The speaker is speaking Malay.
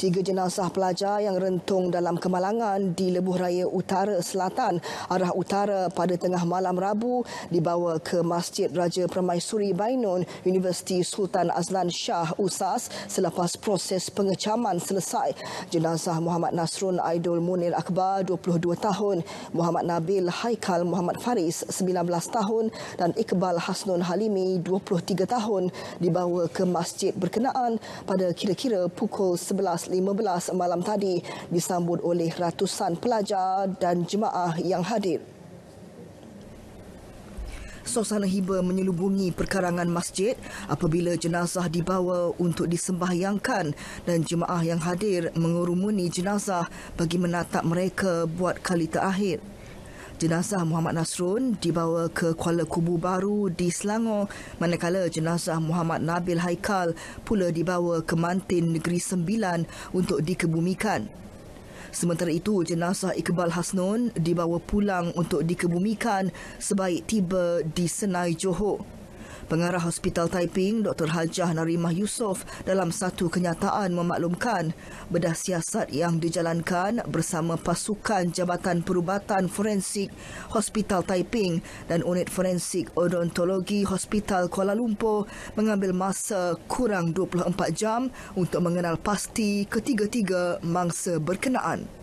tiga jenazah pelajar yang rentung dalam kemalangan di Lebuh Raya Utara Selatan arah utara pada tengah malam Rabu dibawa ke Masjid Raja Permaisuri Bainun Universiti Sultan Azlan Shah Usas selepas proses pengecaman selesai. Jenazah Muhammad Nasrun Aidul Munir Akbar 22 tahun, Muhammad Nabil Haikal Muhammad Faris 19 tahun dan Iqbal Hasnun Halimi 23 tahun dibawa ke masjid berkenaan pada kira-kira pukul 4.15 malam tadi disambut oleh ratusan pelajar dan jemaah yang hadir. Suasana hiba menyelubungi perkarangan masjid apabila jenazah dibawa untuk disembahyangkan dan jemaah yang hadir mengurumuni jenazah bagi menatap mereka buat kali terakhir jenazah Muhammad Nasrun dibawa ke Kuala Kubu Baru di Selangor manakala jenazah Muhammad Nabil Haikal pula dibawa ke Mantin Negeri Sembilan untuk dikebumikan. Sementara itu, jenazah Iqbal Hasnun dibawa pulang untuk dikebumikan sebaik tiba di Senai Johor. Pengarah Hospital Taiping, Dr. Haljah Narimah Yusof dalam satu kenyataan memaklumkan bedah siasat yang dijalankan bersama pasukan Jabatan Perubatan Forensik Hospital Taiping dan Unit Forensik Odontologi Hospital Kuala Lumpur mengambil masa kurang 24 jam untuk mengenal pasti ketiga-tiga mangsa berkenaan.